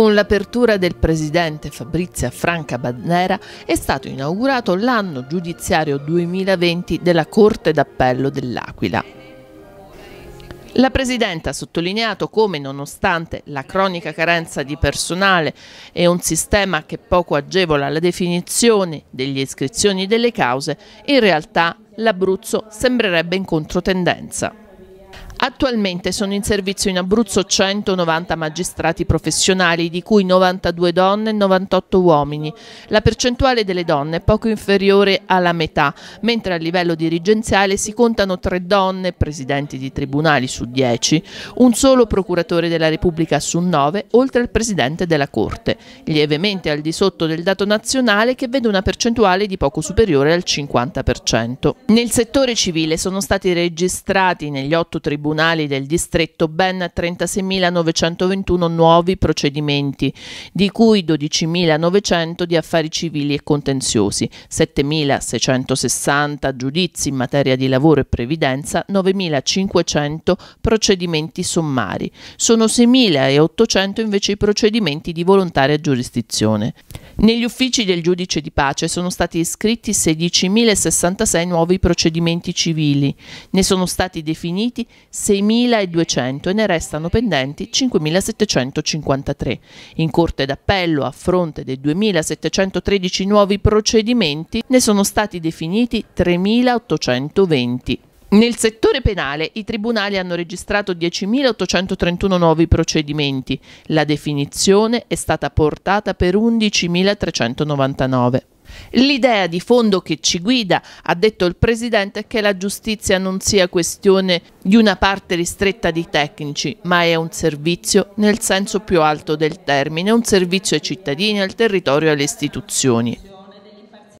Con l'apertura del presidente Fabrizia Franca Badnera è stato inaugurato l'anno giudiziario 2020 della Corte d'Appello dell'Aquila. La Presidente ha sottolineato come nonostante la cronica carenza di personale e un sistema che poco agevola la definizione degli iscrizioni delle cause, in realtà l'Abruzzo sembrerebbe in controtendenza. Attualmente sono in servizio in Abruzzo 190 magistrati professionali, di cui 92 donne e 98 uomini. La percentuale delle donne è poco inferiore alla metà, mentre a livello dirigenziale si contano 3 donne presidenti di tribunali su 10, un solo procuratore della Repubblica su 9, oltre al presidente della Corte, lievemente al di sotto del dato nazionale che vede una percentuale di poco superiore al 50%. Nel settore civile sono stati registrati negli 8 tribunali tribunali del distretto ben 36.921 nuovi procedimenti, di cui 12.900 di affari civili e contenziosi, 7.660 giudizi in materia di lavoro e previdenza, 9.500 procedimenti sommari. Sono 6.800 invece i procedimenti di volontaria giurisdizione. Negli uffici del giudice di pace sono stati iscritti 16.066 nuovi procedimenti civili, ne sono stati definiti 6.200 e ne restano pendenti 5.753. In Corte d'Appello, a fronte dei 2.713 nuovi procedimenti, ne sono stati definiti 3.820. Nel settore penale i tribunali hanno registrato 10.831 nuovi procedimenti, la definizione è stata portata per 11.399. L'idea di fondo che ci guida, ha detto il Presidente, è che la giustizia non sia questione di una parte ristretta di tecnici, ma è un servizio nel senso più alto del termine, un servizio ai cittadini, al territorio e alle istituzioni.